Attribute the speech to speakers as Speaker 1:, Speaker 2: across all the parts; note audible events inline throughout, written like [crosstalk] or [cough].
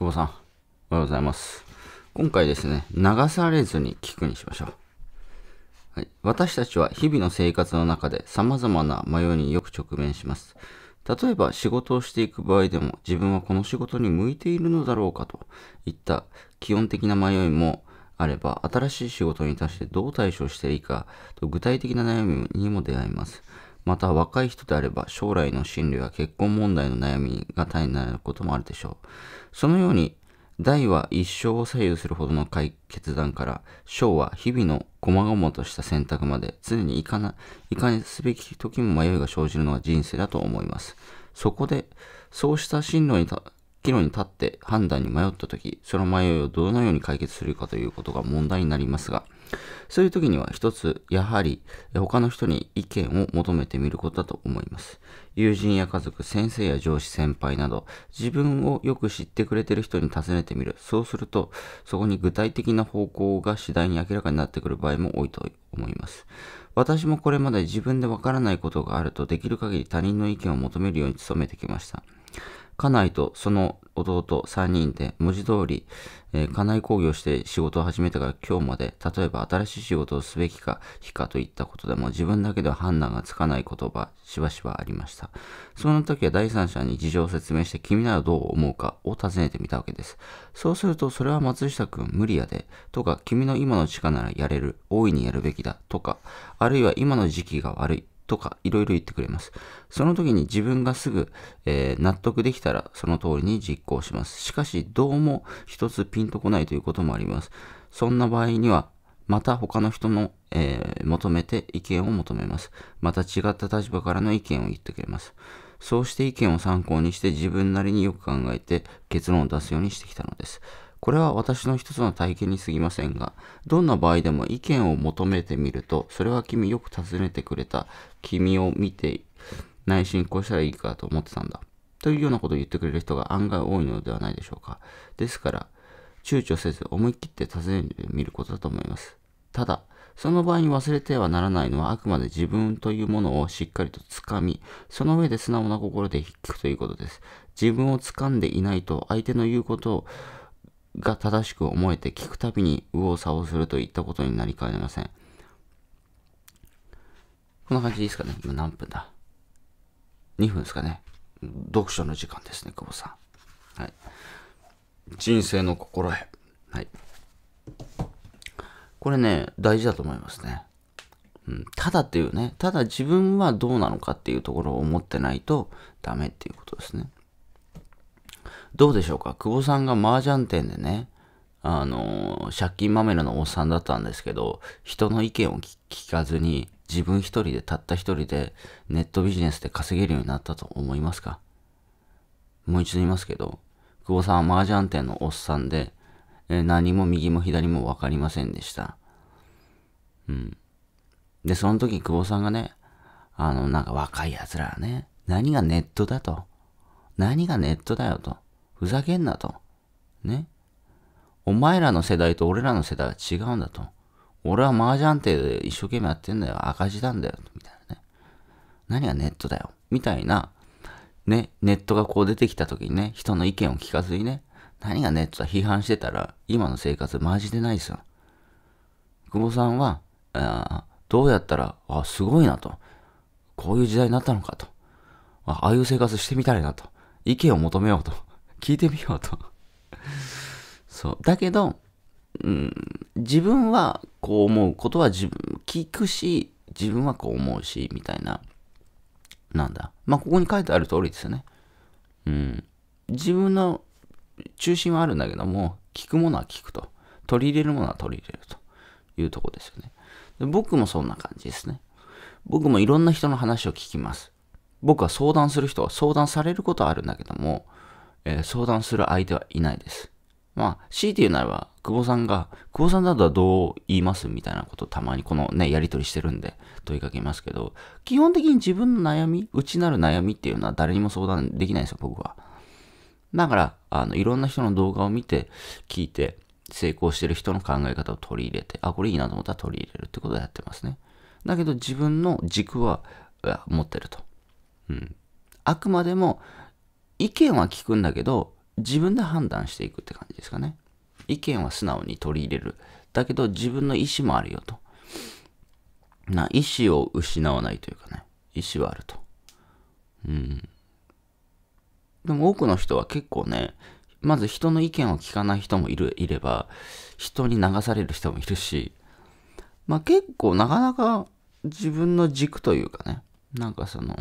Speaker 1: 久保さん、おはようございます。今回ですね、流されずに聞くにしましょう。はい、私たちは日々の生活の中で様々な迷いによく直面します。例えば仕事をしていく場合でも自分はこの仕事に向いているのだろうかといった基本的な迷いもあれば新しい仕事に対してどう対処していいかと具体的な悩みにも出会います。また若い人であれば将来の進路や結婚問題の悩みが大になることもあるでしょう。そのように、大は一生を左右するほどの決断から、小は日々の細々とした選択まで常にいかな、いかにすべき時も迷いが生じるのが人生だと思います。そこで、そうした進路に岐路に立って判断に迷った時、その迷いをどのように解決するかということが問題になりますが、そういう時には一つ、やはり他の人に意見を求めてみることだと思います。友人や家族、先生や上司、先輩など、自分をよく知ってくれてる人に尋ねてみる。そうすると、そこに具体的な方向が次第に明らかになってくる場合も多いと思います。私もこれまで自分でわからないことがあるとできる限り他人の意見を求めるように努めてきました。家内とその弟3人で文字通り、えー、家内工業して仕事を始めてから今日まで、例えば新しい仕事をすべきか非かといったことでも自分だけでは判断がつかない言葉、しばしばありました。その時は第三者に事情を説明して君ならどう思うかを尋ねてみたわけです。そうすると、それは松下くん無理やで、とか君の今の力ならやれる、大いにやるべきだ、とか、あるいは今の時期が悪い、とかいろいろ言ってくれます。その時に自分がすぐ、えー、納得できたらその通りに実行します。しかしどうも一つピンとこないということもあります。そんな場合にはまた他の人の、えー、求めて意見を求めます。また違った立場からの意見を言ってくれます。そうして意見を参考にして自分なりによく考えて結論を出すようにしてきたのです。これは私の一つの体験に過ぎませんが、どんな場合でも意見を求めてみると、それは君よく尋ねてくれた、君を見て内心こうしたらいいかと思ってたんだ。というようなことを言ってくれる人が案外多いのではないでしょうか。ですから、躊躇せず思い切って尋ねてみることだと思います。ただ、その場合に忘れてはならないのはあくまで自分というものをしっかりと掴み、その上で素直な心で聞くということです。自分を掴んでいないと相手の言うことをが正しく思えて聞くたびに右往左往するといったことになりかねません。こんな感じですかね。今何分だ ?2 分ですかね。読書の時間ですね、久保さん。はい。人生の心得。はい。これね、大事だと思いますね。うん、ただっていうね、ただ自分はどうなのかっていうところを思ってないとダメっていうことですね。どうでしょうか久保さんが麻雀店でね、あのー、借金まみれのおっさんだったんですけど、人の意見を聞かずに、自分一人で、たった一人で、ネットビジネスで稼げるようになったと思いますかもう一度言いますけど、久保さんは麻雀店のおっさんで、え何も右も左もわかりませんでした。うん。で、その時久保さんがね、あの、なんか若い奴らはね、何がネットだと。何がネットだよと。ふざけんなと。ね。お前らの世代と俺らの世代は違うんだと。俺は麻雀って一生懸命やってんだよ。赤字なんだよ。みたいなね。何がネットだよ。みたいな、ね、ネットがこう出てきた時にね、人の意見を聞かずにね、何がネットだ批判してたら、今の生活マジでないですよ。久保さんは、あどうやったら、あ、すごいなと。こういう時代になったのかと。ああいう生活してみたいなと。意見を求めようと。聞いてみようと [laughs] そう。だけど、うん、自分はこう思うことは自分、聞くし、自分はこう思うし、みたいな。なんだ。まあ、ここに書いてある通りですよね。うん。自分の中心はあるんだけども、聞くものは聞くと。取り入れるものは取り入れるというとこですよね。で僕もそんな感じですね。僕もいろんな人の話を聞きます。僕は相談する人は相談されることはあるんだけども、えー、相談する相手はいないです。まあ、強いて言うならば、久保さんが、久保さんだとはどう言いますみたいなことをたまにこのね、やりとりしてるんで問いかけますけど、基本的に自分の悩み、内なる悩みっていうのは誰にも相談できないんですよ、僕は。だから、あの、いろんな人の動画を見て、聞いて、成功してる人の考え方を取り入れて、あ、これいいなと思ったら取り入れるってことをやってますね。だけど自分の軸は持ってると。うん。あくまでも意見は聞くんだけど、自分で判断していくって感じですかね。意見は素直に取り入れる。だけど自分の意思もあるよと。な、意思を失わないというかね。意思はあると。うん。でも多くの人は結構ね、まず人の意見を聞かない人もいるいれば、人に流される人もいるし、まあ結構なかなか自分の軸というかね、なんかその、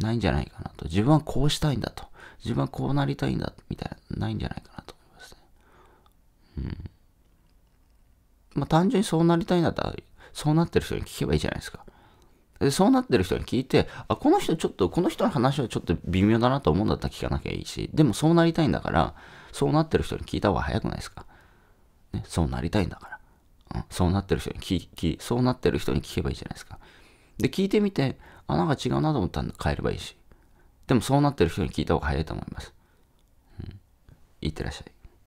Speaker 1: ないんじゃないかなと。自分はこうしたいんだと。自分はこうなりたいんだ、みたいな、ないんじゃないかなと思いますね。うん。まあ、単純にそうなりたいんだったら、そうなってる人に聞けばいいじゃないですか。で、そうなってる人に聞いて、あ、この人ちょっと、この人の話はちょっと微妙だなと思うんだったら聞かなきゃいいし、でもそうなりたいんだから、そうなってる人に聞いた方が早くないですか。ね、そうなりたいんだから。うん、そうなってる人に聞き、そうなってる人に聞けばいいじゃないですか。で、聞いてみて、あ、なんか違うなと思ったら変えればいいし。でもそうなってる人に聞いた方が早いと思います。うん。いってらっしゃい。